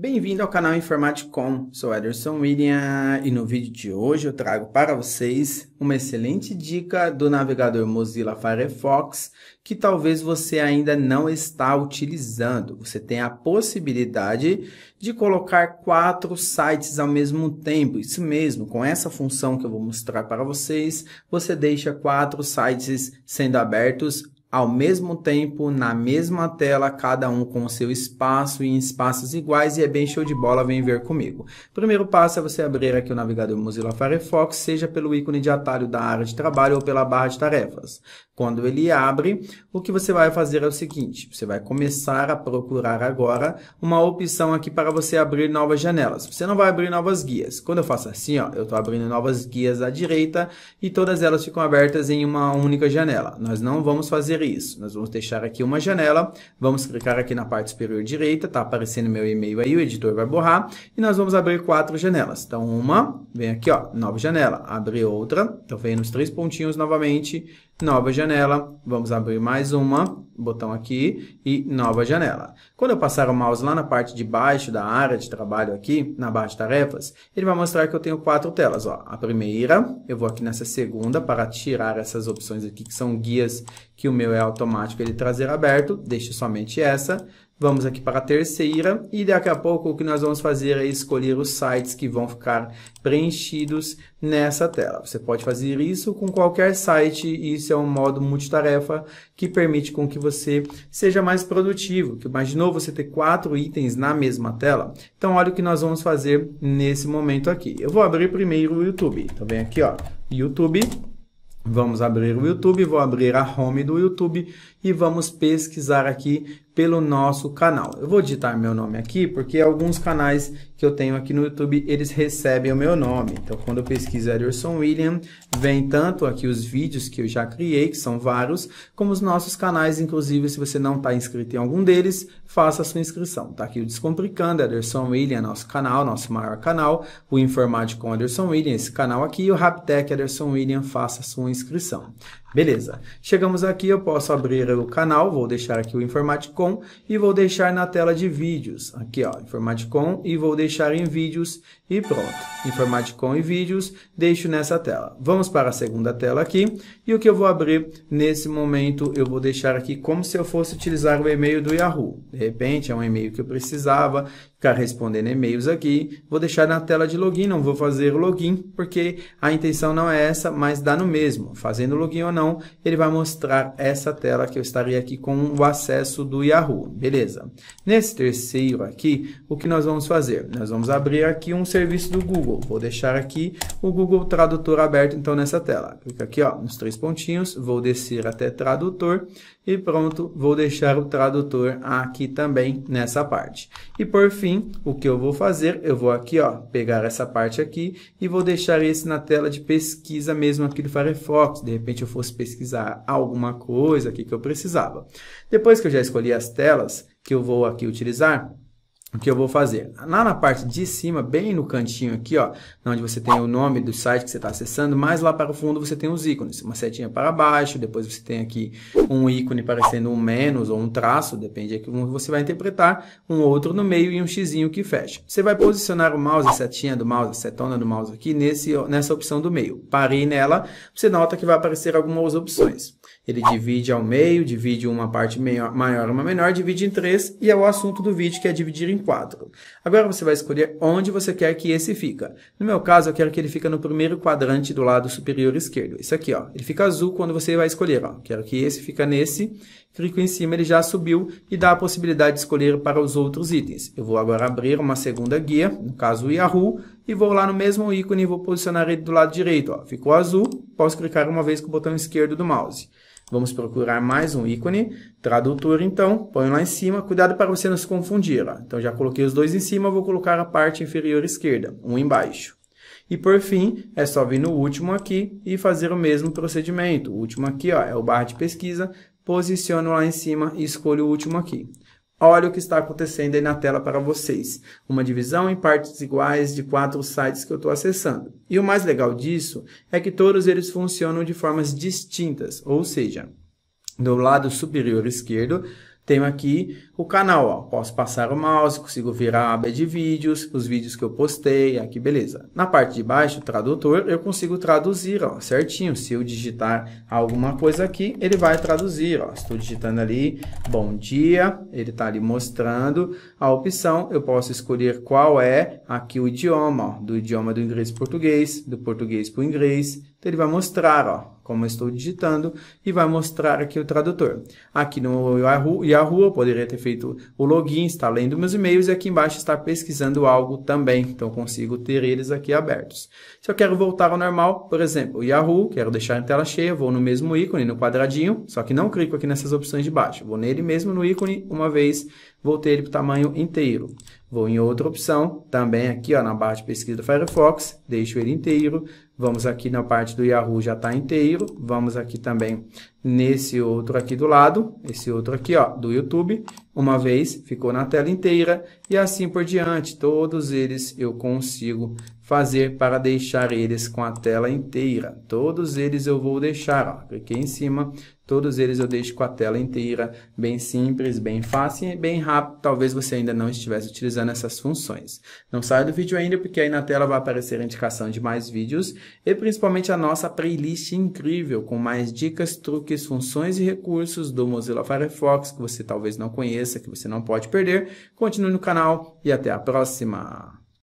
Bem-vindo ao canal Informaticom, sou Ederson William e no vídeo de hoje eu trago para vocês uma excelente dica do navegador Mozilla Firefox que talvez você ainda não está utilizando. Você tem a possibilidade de colocar quatro sites ao mesmo tempo, isso mesmo, com essa função que eu vou mostrar para vocês, você deixa quatro sites sendo abertos ao mesmo tempo, na mesma tela, cada um com o seu espaço e em espaços iguais e é bem show de bola, vem ver comigo. Primeiro passo é você abrir aqui o navegador Mozilla Firefox, seja pelo ícone de atalho da área de trabalho ou pela barra de tarefas. Quando ele abre, o que você vai fazer é o seguinte, você vai começar a procurar agora uma opção aqui para você abrir novas janelas. Você não vai abrir novas guias. Quando eu faço assim, ó, eu estou abrindo novas guias à direita e todas elas ficam abertas em uma única janela. Nós não vamos fazer fazer isso? Nós vamos deixar aqui uma janela, vamos clicar aqui na parte superior direita, está aparecendo meu e-mail aí, o editor vai borrar, e nós vamos abrir quatro janelas. Então, uma, vem aqui, ó, nova janela, abre outra, então vem nos três pontinhos novamente, nova janela, vamos abrir mais uma, botão aqui, e nova janela. Quando eu passar o mouse lá na parte de baixo da área de trabalho aqui, na barra de tarefas, ele vai mostrar que eu tenho quatro telas. Ó. A primeira, eu vou aqui nessa segunda para tirar essas opções aqui, que são guias, que o meu é automático, ele trazer aberto, deixo somente essa. Vamos aqui para a terceira e daqui a pouco o que nós vamos fazer é escolher os sites que vão ficar preenchidos nessa tela. Você pode fazer isso com qualquer site e isso é um modo multitarefa que permite com que você seja mais produtivo. Que imaginou você ter quatro itens na mesma tela? Então olha o que nós vamos fazer nesse momento aqui. Eu vou abrir primeiro o YouTube. Então vem aqui, ó, YouTube. Vamos abrir o YouTube, vou abrir a home do YouTube e vamos pesquisar aqui pelo nosso canal. Eu vou digitar meu nome aqui porque alguns canais que eu tenho aqui no YouTube, eles recebem o meu nome. Então, quando eu pesquiso Ederson William, vem tanto aqui os vídeos que eu já criei, que são vários, como os nossos canais, inclusive, se você não está inscrito em algum deles, faça a sua inscrição. Tá aqui o Descomplicando, Ederson William, nosso canal, nosso maior canal, o Informático com Ederson William, esse canal aqui, e o Raptec Ederson William, faça a sua inscrição. Beleza. Chegamos aqui, eu posso abrir o canal, vou deixar aqui o Informaticon e vou deixar na tela de vídeos. Aqui, ó, Informaticon e vou deixar em vídeos e pronto. Informaticon e vídeos, deixo nessa tela. Vamos para a segunda tela aqui e o que eu vou abrir nesse momento, eu vou deixar aqui como se eu fosse utilizar o e-mail do Yahoo. De repente, é um e-mail que eu precisava, ficar respondendo e-mails aqui. Vou deixar na tela de login, não vou fazer o login, porque a intenção não é essa, mas dá no mesmo. Fazendo login ou não, ele vai mostrar essa tela que eu estaria aqui com o acesso do Yahoo. Beleza. Nesse terceiro aqui, o que nós vamos fazer? Nós vamos abrir aqui um serviço do Google. Vou deixar aqui o Google Tradutor aberto, então, nessa tela. Clica aqui, ó, nos três pontinhos, vou descer até Tradutor e pronto, vou deixar o Tradutor aqui também nessa parte. E por fim, fim, o que eu vou fazer, eu vou aqui, ó, pegar essa parte aqui e vou deixar esse na tela de pesquisa mesmo aqui do Firefox. De repente eu fosse pesquisar alguma coisa aqui que eu precisava. Depois que eu já escolhi as telas que eu vou aqui utilizar, o que eu vou fazer? Lá na parte de cima, bem no cantinho aqui, ó, onde você tem o nome do site que você está acessando, mais lá para o fundo você tem os ícones, uma setinha para baixo, depois você tem aqui um ícone parecendo um menos ou um traço, depende de como você vai interpretar, um outro no meio e um xizinho que fecha. Você vai posicionar o mouse, a setinha do mouse, a setona do mouse aqui nesse, nessa opção do meio. Parei nela, você nota que vai aparecer algumas opções. Ele divide ao meio, divide uma parte maior, uma menor, divide em três, e é o assunto do vídeo que é dividir em em 4. Agora você vai escolher onde você quer que esse fica. No meu caso, eu quero que ele fica no primeiro quadrante do lado superior esquerdo. Isso aqui, ó. Ele fica azul quando você vai escolher, ó. Quero que esse fica nesse. Clico em cima, ele já subiu e dá a possibilidade de escolher para os outros itens. Eu vou agora abrir uma segunda guia, no caso o Yahoo, e vou lá no mesmo ícone e vou posicionar ele do lado direito, ó. Ficou azul, posso clicar uma vez com o botão esquerdo do mouse. Vamos procurar mais um ícone, tradutor então, ponho lá em cima, cuidado para você não se confundir. Ó. Então já coloquei os dois em cima, vou colocar a parte inferior esquerda, um embaixo. E por fim, é só vir no último aqui e fazer o mesmo procedimento. O último aqui ó, é o barra de pesquisa, posiciono lá em cima e escolho o último aqui. Olha o que está acontecendo aí na tela para vocês. Uma divisão em partes iguais de quatro sites que eu estou acessando. E o mais legal disso é que todos eles funcionam de formas distintas, ou seja, do lado superior esquerdo tenho aqui o canal, ó. Posso passar o mouse, consigo virar a aba de vídeos, os vídeos que eu postei, aqui, beleza. Na parte de baixo, tradutor, eu consigo traduzir, ó, certinho. Se eu digitar alguma coisa aqui, ele vai traduzir, ó. Estou digitando ali, bom dia, ele está ali mostrando a opção. Eu posso escolher qual é aqui o idioma, ó, do idioma do inglês para português, do português para o inglês. Então, ele vai mostrar, ó, como eu estou digitando e vai mostrar aqui o tradutor. Aqui no Yahoo, a rua, poderia ter feito o login, está lendo meus e-mails e aqui embaixo está pesquisando algo também. Então, consigo ter eles aqui abertos. Se eu quero voltar ao normal, por exemplo, o Yahoo, quero deixar em tela cheia, vou no mesmo ícone, no quadradinho, só que não clico aqui nessas opções de baixo. Vou nele mesmo, no ícone, uma vez voltei ele para o tamanho inteiro. Vou em outra opção, também aqui ó, na barra de pesquisa do Firefox, deixo ele inteiro. Vamos aqui na parte do Yahoo, já está inteiro. Vamos aqui também nesse outro aqui do lado, esse outro aqui ó, do YouTube. Uma vez, ficou na tela inteira e assim por diante. Todos eles eu consigo fazer para deixar eles com a tela inteira. Todos eles eu vou deixar, ó. cliquei em cima, todos eles eu deixo com a tela inteira, bem simples, bem fácil e bem rápido, talvez você ainda não estivesse utilizando essas funções. Não saia do vídeo ainda, porque aí na tela vai aparecer a indicação de mais vídeos e principalmente a nossa playlist incrível, com mais dicas, truques, funções e recursos do Mozilla Firefox, que você talvez não conheça, que você não pode perder. Continue no canal e até a próxima!